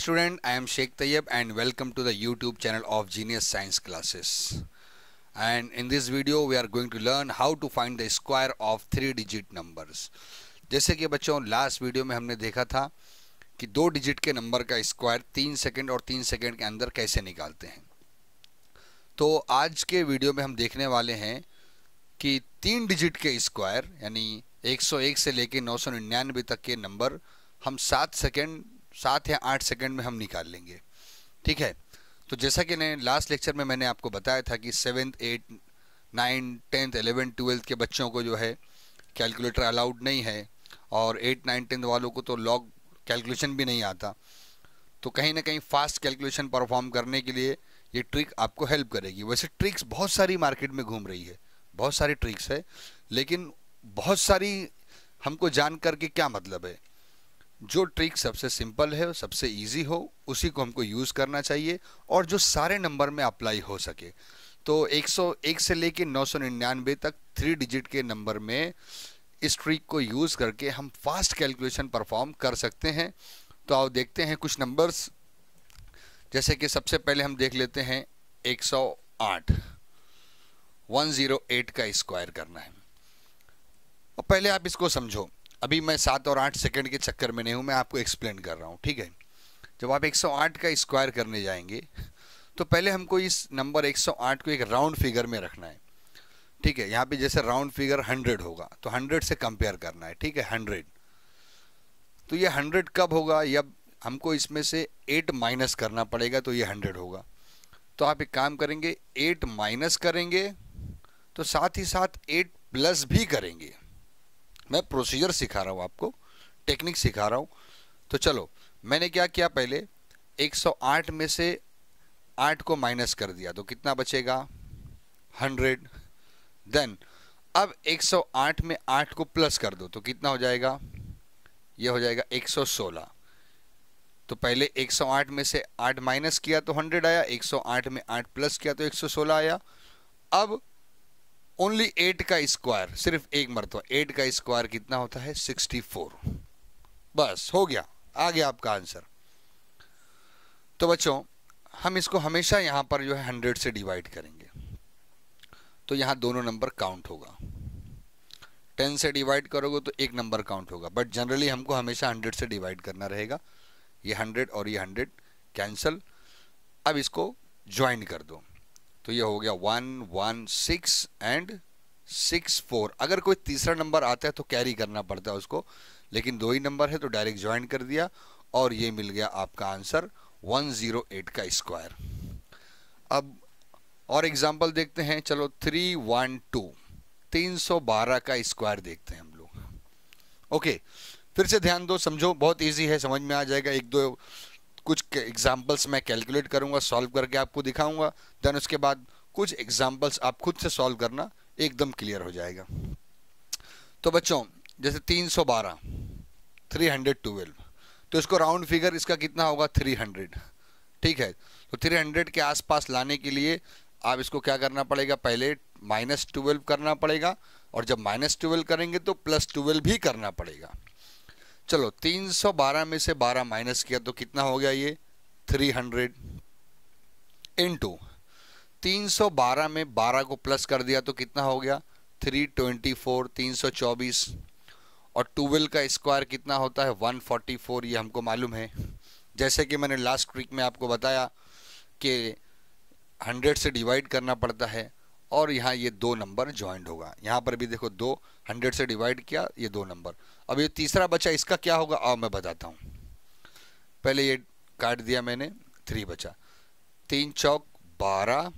Student I am Shaikh Tayyab and welcome to the YouTube channel of Genius Science Classes and in this video we are going to learn how to find the square of three digit numbers जैसे कि बच्चों last video में हमने देखा था कि दो digit के नंबर का स्क्वायर तीन सेकेंड और तीन सेकेंड के अंदर कैसे निकालते हैं तो आज के वीडियो में हम देखने वाले हैं कि तीन डिजिट के स्क्वायर यानी एक से लेकर 999 तक के नंबर हम सात सेकेंड सात या आठ सेकंड में हम निकाल लेंगे ठीक है तो जैसा कि नहीं लास्ट लेक्चर में मैंने आपको बताया था कि seventh eight nine tenth eleventh twelfth के बच्चों को जो है कैलकुलेटर अलाउड नहीं है और एट नाइन टेंथ वालों को तो लॉग कैलकुलेशन भी नहीं आता तो कहीं ना कहीं फास्ट कैलकुलेशन परफॉर्म करने के लिए ये ट्रिक आपको हेल्प करेगी वैसे ट्रिक्स बहुत सारी मार्केट में घूम रही है बहुत सारी ट्रिक्स है लेकिन बहुत सारी हमको जान करके क्या मतलब है जो ट्रिक सबसे सिंपल है सबसे इजी हो उसी को हमको यूज़ करना चाहिए और जो सारे नंबर में अप्लाई हो सके तो 101 से लेके नौ तक थ्री डिजिट के नंबर में इस ट्रिक को यूज़ करके हम फास्ट कैलकुलेशन परफॉर्म कर सकते हैं तो आओ देखते हैं कुछ नंबर्स जैसे कि सबसे पहले हम देख लेते हैं 108 108 का स्क्वायर करना है और पहले आप इसको समझो अभी मैं सात और आठ सेकंड के चक्कर में नहीं हूँ मैं आपको एक्सप्लेन कर रहा हूँ ठीक है जब आप 108 का स्क्वायर करने जाएंगे तो पहले हमको इस नंबर 108 को एक राउंड फिगर में रखना है ठीक है यहाँ पे जैसे राउंड फिगर 100 होगा तो 100 से कंपेयर करना है ठीक है 100 तो ये 100 कब होगा जब हमको इसमें से 8 माइनस करना पड़ेगा तो ये 100 होगा तो आप एक काम करेंगे 8 माइनस करेंगे तो साथ ही साथ 8 प्लस भी करेंगे मैं प्रोसीजर सिखा रहा हूँ आपको टेक्निक सिखा रहा हूँ तो चलो मैंने क्या किया पहले 108 में से 8 को माइनस कर दिया तो कितना बचेगा 100 देन अब 108 में 8 को प्लस कर दो तो कितना हो जाएगा ये हो जाएगा 116 तो पहले 108 में से 8 माइनस किया तो 100 आया 108 में 8 प्लस किया तो 116 आया अब ओनली एट का स्क्वायर सिर्फ एक मरतबा एट का स्क्वायर कितना होता है सिक्सटी फोर बस हो गया आ गया आपका आंसर तो बच्चों हम इसको हमेशा यहां पर जो है हंड्रेड से डिवाइड करेंगे तो यहां दोनों नंबर काउंट होगा टेन से डिवाइड करोगे तो एक नंबर काउंट होगा बट जनरली हमको हमेशा हंड्रेड से डिवाइड करना रहेगा ये हंड्रेड और ये हंड्रेड कैंसल अब इसको ज्वाइन कर दो तो ये हो गया one one six and six four अगर कोई तीसरा नंबर आता है तो कैरी करना पड़ता है उसको लेकिन दो ही नंबर है तो डायरेक्ट ज्वाइन कर दिया और ये मिल गया आपका आंसर वन ज़ीरो एट का स्क्वायर अब और एग्जाम्पल देखते हैं चलो थ्री वन टू तीन सौ बारह का स्क्वायर देखते हैं हम लोग ओके फिर से ध्यान दो समझो बहुत ईजी है समझ में आ जाएगा एक दो कुछ एग्जाम्पल्स मैं कैलकुलेट करूंगा सॉल्व करके आपको दिखाऊंगा देन उसके बाद कुछ एग्जाम्पल्स आप खुद से सॉल्व करना एकदम क्लियर हो जाएगा तो बच्चों जैसे 312 312 तो इसको राउंड फिगर इसका कितना होगा 300 ठीक है तो 300 के आसपास लाने के लिए आप इसको क्या करना पड़ेगा पहले माइनस ट्वेल्व करना पड़ेगा और जब माइनस ट्वेल्व करेंगे तो प्लस ट्वेल्व भी करना पड़ेगा चलो 312 में से 12 माइनस किया तो कितना हो गया ये 300 हंड्रेड इंटू तीन में 12 को प्लस कर दिया तो कितना हो गया 324 324 और टूवेल्व का स्क्वायर कितना होता है 144 ये हमको मालूम है जैसे कि मैंने लास्ट वीक में आपको बताया कि 100 से डिवाइड करना पड़ता है और यहाँ ये दो नंबर ज्वाइंट होगा यहाँ पर भी देखो दो हंड्रेड से डिवाइड किया ये दो नंबर अब ये तीसरा बचा इसका क्या होगा आओ मैं बताता हूँ पहले ये काट दिया मैंने थ्री बचा तीन चौक बारह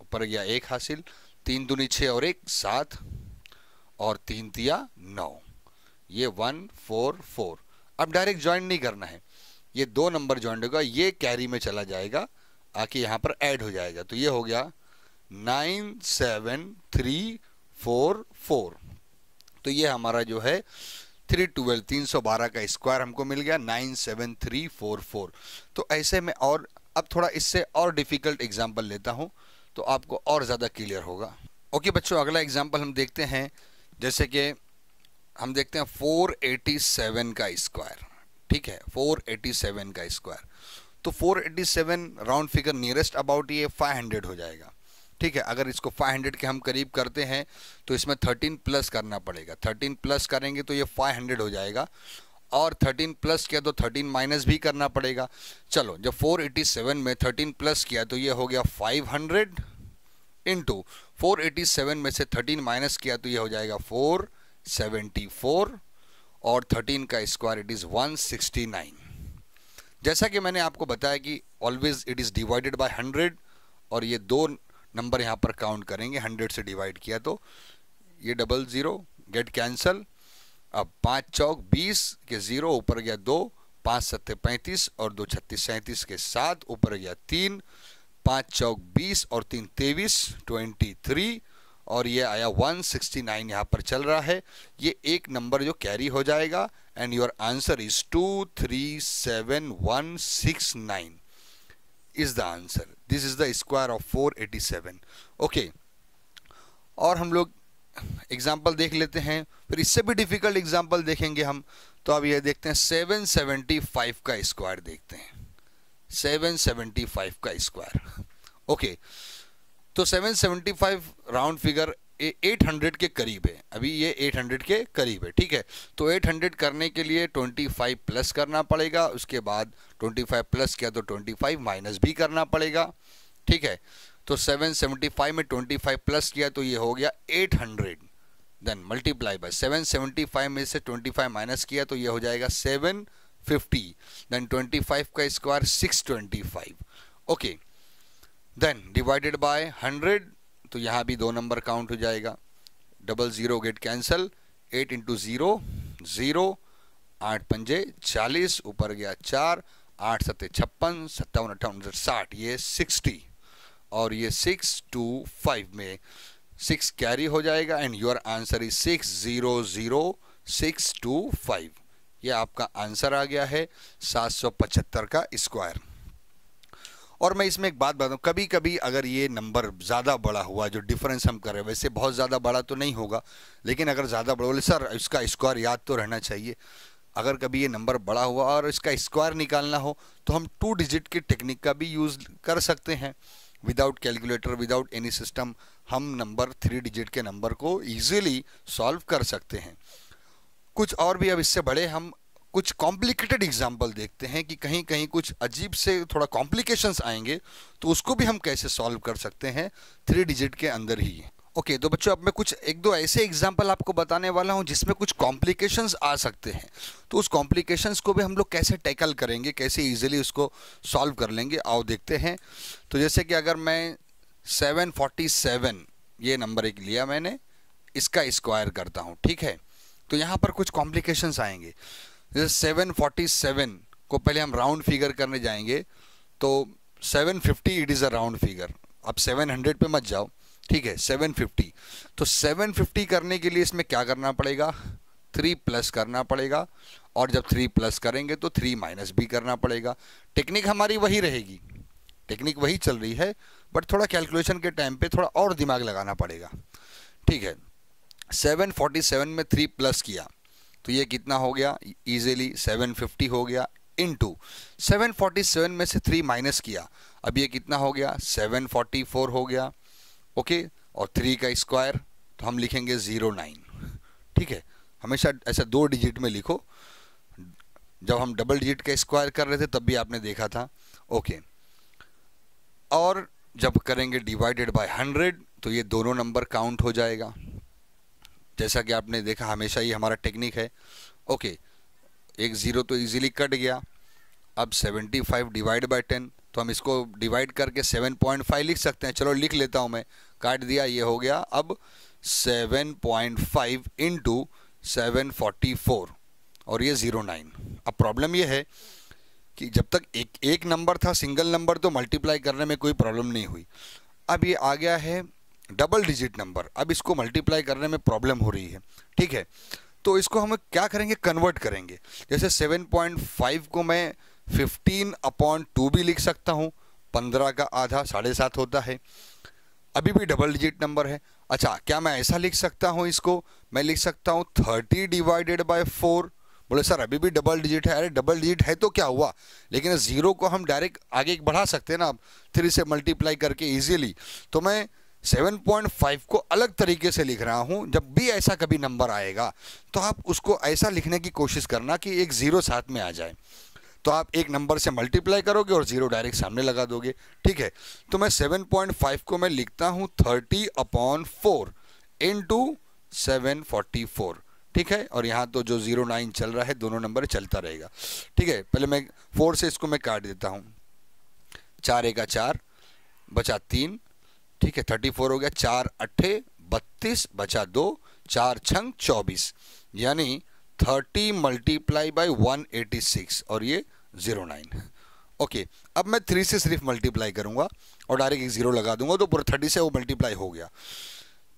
ऊपर गया एक हासिल तीन दूनी छः और एक सात और तीन दिया नौ ये वन फोर फोर अब डायरेक्ट ज्वाइन नहीं करना है ये दो नंबर ज्वाइंट होगा ये कैरी में चला जाएगा आके यहाँ पर ऐड हो जाएगा तो ये हो गया nine seven three four four तो ये हमारा जो है थ्री ट्वेल्व तीन सौ बारह का स्क्वायर हमको मिल गया nine seven three four four तो ऐसे में और अब थोड़ा इससे और डिफ़िकल्ट एग्जाम्पल लेता हूँ तो आपको और ज़्यादा क्लियर होगा ओके बच्चों अगला एग्जाम्पल हम देखते हैं जैसे कि हम देखते हैं फोर एटी सेवन का स्क्वायर ठीक है फोर एटी सेवन का स्क्वायर तो four eighty seven round figure nearest about ये फाइव हंड्रेड हो जाएगा ठीक है अगर इसको 500 के हम करीब करते हैं तो इसमें 13 प्लस करना पड़ेगा 13 प्लस करेंगे तो ये 500 हो जाएगा और 13 प्लस किया तो 13 माइनस भी करना पड़ेगा चलो जब 487 में 13 प्लस किया तो ये हो गया 500 हंड्रेड इंटू फोर में से 13 माइनस किया तो ये हो जाएगा 474 और 13 का स्क्वायर इट इज़ 169 जैसा कि मैंने आपको बताया कि always it is divided by 100 और ये दो नंबर यहाँ पर काउंट करेंगे हंड्रेड से डिवाइड किया तो ये डबल ज़ीरो गेट कैंसल अब पाँच चौक बीस के ज़ीरो ऊपर गया दो पाँच सत्तर पैंतीस और दो छत्तीस सैंतीस के साथ ऊपर गया तीन पाँच चौक बीस और तीन तेईस ट्वेंटी थ्री और ये आया वन सिक्सटी नाइन यहाँ पर चल रहा है ये एक नंबर जो कैरी हो जाएगा and your answer is two three seven one six nine is the answer this is the square of 487 okay okay. और हम लोग एग्जाम्पल देख लेते हैं फिर इससे भी डिफिकल्ट एग्जाम्पल देखेंगे हम तो अब ये देखते हैं 775 का स्क्वायर देखते हैं 775 का स्क्वायर ओके okay. तो 775 राउंड फिगर 800 के करीब है अभी ये 800 के करीब है ठीक है तो 800 करने के लिए 25 प्लस करना पड़ेगा उसके बाद 25 प्लस किया तो 25 माइनस भी करना पड़ेगा ठीक है तो 775 में 25 प्लस किया तो ये हो गया 800 हंड्रेड देन मल्टीप्लाई बाय 775 में से 25 माइनस किया तो ये हो जाएगा 750 फिफ्टी देन ट्वेंटी का square six okay then divided by hundred तो यहाँ भी दो नंबर काउंट हो जाएगा double zero get cancel eight into zero zero आठ पंजे चालीस ऊपर गया चार आठ सत्ते छप्पन सत्तावन अट्ठावन साठ ये सिक्सटी और ये सिक्स टू फाइव में सिक्स कैरी हो जाएगा and your answer is six zero zero six two five ये आपका आंसर आ गया है सात सौ पचहत्तर का स्क्वायर और मैं इसमें एक बात बताऊँ कभी कभी अगर ये नंबर ज़्यादा बड़ा हुआ जो डिफरेंस हम कर रहे हैं वैसे बहुत ज़्यादा बड़ा तो नहीं होगा लेकिन अगर ज़्यादा बड़ा बोले सर इसका स्क्वायर याद तो रहना चाहिए अगर कभी ये नंबर बड़ा हुआ और इसका स्क्वायर निकालना हो तो हम टू डिजिट की टेक्निक का भी यूज़ कर सकते हैं without calculator without any system हम नंबर थ्री डिजिट के नंबर को ईजिली सॉल्व कर सकते हैं कुछ और भी अब इससे बड़े हम कुछ कॉम्प्लिकेटेड एग्जाम्पल देखते हैं कि कहीं कहीं कुछ अजीब से थोड़ा कॉम्प्लिकेशंस आएंगे तो उसको भी हम कैसे सॉल्व कर सकते हैं थ्री डिजिट के अंदर ही ओके okay, तो बच्चों अब मैं कुछ एक दो ऐसे एग्जाम्पल आपको बताने वाला हूँ जिसमें कुछ कॉम्प्लिकेशंस आ सकते हैं तो उस कॉम्प्लिकेशंस को भी हम लोग कैसे टैकल करेंगे कैसे इजीली उसको सॉल्व कर लेंगे आओ देखते हैं तो जैसे कि अगर मैं 747 ये नंबर एक लिया मैंने इसका स्क्वायर करता हूँ ठीक है तो यहाँ पर कुछ कॉम्प्लिकेशंस आएंगे जैसे सेवन फोर्टी सेवन को पहले हम राउंड फिगर करने जाएंगे तो seven fifty it is a round figure आप सेवन हंड्रेड पे मत जाओ ठीक है सेवन फिफ्टी तो सेवन फिफ्टी करने के लिए इसमें क्या करना पड़ेगा थ्री प्लस करना पड़ेगा और जब थ्री प्लस करेंगे तो थ्री माइनस भी करना पड़ेगा टेक्निक हमारी वही रहेगी टेक्निक वही चल रही है बट थोड़ा कैलकुलेशन के टाइम पे थोड़ा और दिमाग लगाना पड़ेगा ठीक है सेवन फोर्टी सेवन में थ्री प्लस किया तो ये कितना हो गया ईजिली 750 हो गया फोर्टी 747 में से 3 माइनस किया अब ये कितना हो गया 744 हो गया ओके और 3 का स्क्वायर तो हम लिखेंगे 09 ठीक है हमेशा ऐसा दो डिजिट में लिखो जब हम डबल डिजिट का स्क्वायर कर रहे थे तब भी आपने देखा था ओके और जब करेंगे डिवाइडेड बाय 100 तो ये दोनों नंबर काउंट हो जाएगा जैसा कि आपने देखा हमेशा ही हमारा टेक्निक है ओके एक ज़ीरो तो इजीली कट गया अब 75 डिवाइड बाई टेन तो हम इसको डिवाइड करके 7.5 लिख सकते हैं चलो लिख लेता हूं मैं काट दिया ये हो गया अब 7.5 पॉइंट फाइव इंटू सेवन और ये ज़ीरो नाइन अब प्रॉब्लम ये है कि जब तक एक एक नंबर था सिंगल नंबर तो मल्टीप्लाई करने में कोई प्रॉब्लम नहीं हुई अब ये आ गया है डबल डिजिट नंबर अब इसको मल्टीप्लाई करने में प्रॉब्लम हो रही है ठीक है तो इसको हम क्या करेंगे कन्वर्ट करेंगे जैसे 7.5 को मैं 15 अपॉन टू भी लिख सकता हूँ 15 का आधा साढ़े सात होता है अभी भी डबल डिजिट नंबर है अच्छा क्या मैं ऐसा लिख सकता हूँ इसको मैं लिख सकता हूँ थर्टी डिवाइडेड बाय फोर बोले सर अभी भी डबल डिजिट है अरे डबल डिजिट है तो क्या हुआ लेकिन ज़ीरो को हम डायरेक्ट आगे बढ़ा सकते हैं ना आप थ्री से मल्टीप्लाई करके ईजिली तो मैं 7.5 को अलग तरीके से लिख रहा हूँ जब भी ऐसा कभी नंबर आएगा तो आप उसको ऐसा लिखने की कोशिश करना कि एक ज़ीरो साथ में आ जाए तो आप एक नंबर से मल्टीप्लाई करोगे और ज़ीरो डायरेक्ट सामने लगा दोगे ठीक है तो मैं 7.5 को मैं लिखता हूँ 30 upon four into seven ठीक है और यहाँ तो जो ज़ीरो नाइन चल रहा है दोनों नंबर चलता रहेगा ठीक है पहले मैं फोर से इसको मैं काट देता हूँ चार एक चार बचा तीन ठीक है थर्टी फोर हो गया चार अट्ठे बत्तीस बचा दो चार छंग चौबीस यानी thirty multiply by one eighty six और ये ज़ीरो नाइन है ओके अब मैं थ्री से सिर्फ मल्टीप्लाई करूंगा और डायरेक्ट एक ज़ीरो लगा दूंगा तो पूरा थर्टी से वो मल्टीप्लाई हो गया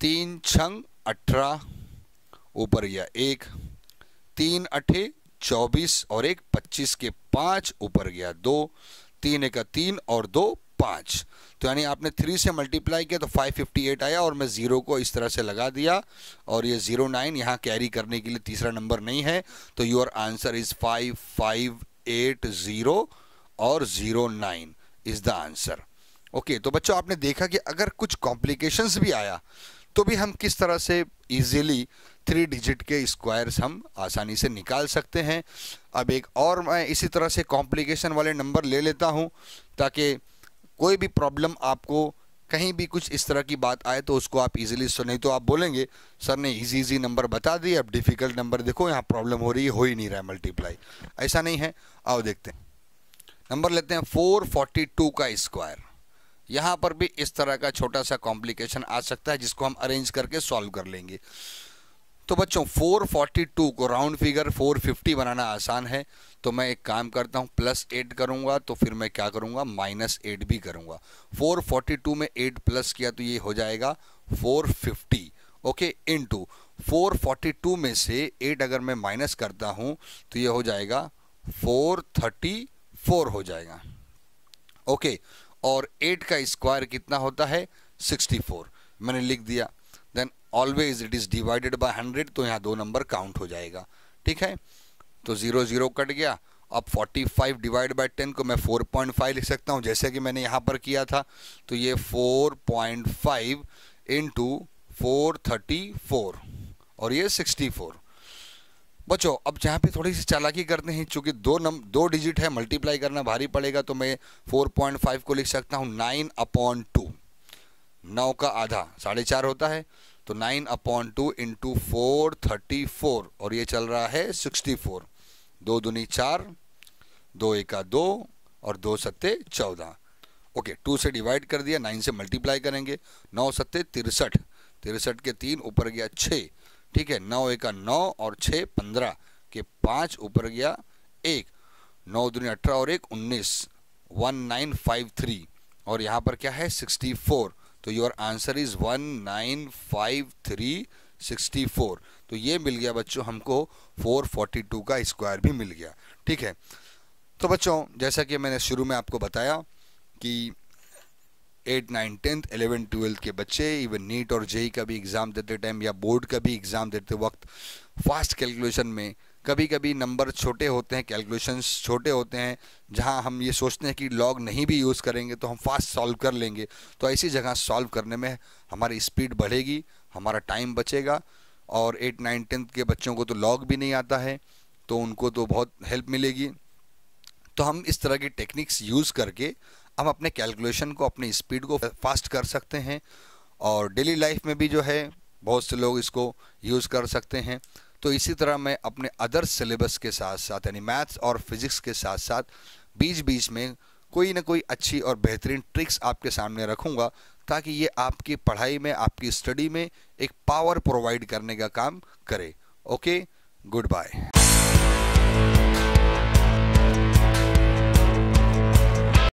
तीन छंग अठारह ऊपर गया एक तीन अठे चौबीस और एक पच्चीस के पांच ऊपर गया दो तीन एक तीन और दो पाँच तो यानी आपने थ्री से मल्टीप्लाई किया तो फाइव फिफ्टी एट आया और मैं ज़ीरो को इस तरह से लगा दिया और ये ज़ीरो नाइन यहाँ कैरी करने के लिए तीसरा नंबर नहीं है तो your answer is five five eight zero और zero nine is the answer okay तो बच्चों आपने देखा कि अगर कुछ कॉम्प्लिकेशंस भी आया तो भी हम किस तरह से ईजिली थ्री डिजिट के स्क्वायर्स हम आसानी से निकाल सकते हैं अब एक और मैं इसी तरह से कॉम्प्लिकेशन वाले नंबर ले लेता हूँ ताकि कोई भी प्रॉब्लम आपको कहीं भी कुछ इस तरह की बात आए तो उसको आप इजीली सुन नहीं तो आप बोलेंगे सर ने इजी इजी नंबर बता दिए अब डिफ़िकल्ट नंबर देखो यहाँ प्रॉब्लम हो रही है हो ही नहीं रहा है मल्टीप्लाई ऐसा नहीं है आओ देखते हैं नंबर लेते हैं 442 का स्क्वायर यहाँ पर भी इस तरह का छोटा सा कॉम्प्लिकेशन आ सकता है जिसको हम अरेंज करके सॉल्व कर लेंगे तो बच्चों 442 को राउंड फिगर 450 बनाना आसान है तो मैं एक काम करता हूँ प्लस एट करूँगा तो फिर मैं क्या करूँगा माइनस एट भी करूँगा 442 में एट प्लस किया तो ये हो जाएगा 450 ओके इन टू फोर में से एट अगर मैं माइनस करता हूँ तो ये हो जाएगा 434 हो जाएगा ओके और एट का स्क्वायर कितना होता है फोर मैंने लिख दिया then always it is divided by hundred तो यहाँ दो नंबर काउंट हो जाएगा ठीक है तो ज़ीरो ज़ीरो कट गया अब 45 डिवाइड बाई टेन को मैं 4.5 लिख सकता हूँ जैसे कि मैंने यहाँ पर किया था तो ये 4.5 पॉइंट फाइव इंटू फोर और ये 64 बच्चों अब जहाँ पे थोड़ी सी चालाकी करते हैं चूँकि दो नम दो डिजिट है मल्टीप्लाई करना भारी पड़ेगा तो मैं 4.5 को लिख सकता हूँ 9 अपॉन टू नौ का आधा साढ़े चार होता है तो nine upon two into four thirty four और ये चल रहा है सिक्सटी फोर दो दूनी चार दो एका दो और दो सत्ते चौदह ओके टू से डिवाइड कर दिया नाइन से मल्टीप्लाई करेंगे नौ सत्ते तिरसठ तिरसठ के तीन ऊपर गया छः ठीक है नौ एका नौ और छः पंद्रह के पाँच ऊपर गया एक नौ दुनी अठारह और एक उन्नीस वन नाइन फाइव थ्री और यहाँ पर क्या है सिक्सटी फोर तो your answer is one nine five three sixty four तो ये मिल गया बच्चों हमको फोर फोर्टी टू का स्क्वायर भी मिल गया ठीक है तो बच्चों जैसा कि मैंने शुरू में आपको बताया कि eight nine tenth eleven twelfth के बच्चे इवन नीट और जेई e e का भी एग्ज़ाम देते टाइम या बोर्ड का भी एग्ज़ाम देते वक्त फास्ट कैलकुलेशन में कभी कभी नंबर छोटे होते हैं कैलकुलेशंस छोटे होते हैं जहां हम ये सोचते हैं कि लॉग नहीं भी यूज़ करेंगे तो हम फास्ट सॉल्व कर लेंगे तो ऐसी जगह सॉल्व करने में हमारी स्पीड बढ़ेगी हमारा टाइम बचेगा और एट नाइन टेंथ के बच्चों को तो लॉग भी नहीं आता है तो उनको तो बहुत हेल्प मिलेगी तो हम इस तरह की टेक्निक्स यूज़ करके हम अपने कैलकुलेशन को अपने स्पीड को फास्ट कर सकते हैं और डेली लाइफ में भी जो है बहुत से लोग इसको यूज़ कर सकते हैं तो इसी तरह मैं अपने अदर सिलेबस के साथ साथ यानी मैथ्स और फिज़िक्स के साथ साथ बीच बीच में कोई ना कोई अच्छी और बेहतरीन ट्रिक्स आपके सामने रखूँगा ताकि ये आपकी पढ़ाई में आपकी स्टडी में एक पावर प्रोवाइड करने का काम करे ओके गुड बाय